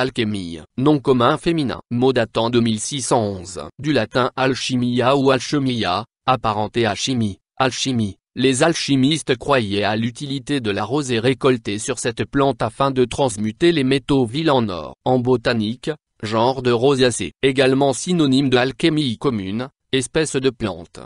Alchimie, nom commun féminin. Mot datant de 1611. Du latin alchimia ou alchemia, apparenté à chimie, alchimie. Les alchimistes croyaient à l'utilité de la rosée récoltée sur cette plante afin de transmuter les métaux vils en or. En botanique, genre de rosacée, également synonyme de alchémie commune, espèce de plante.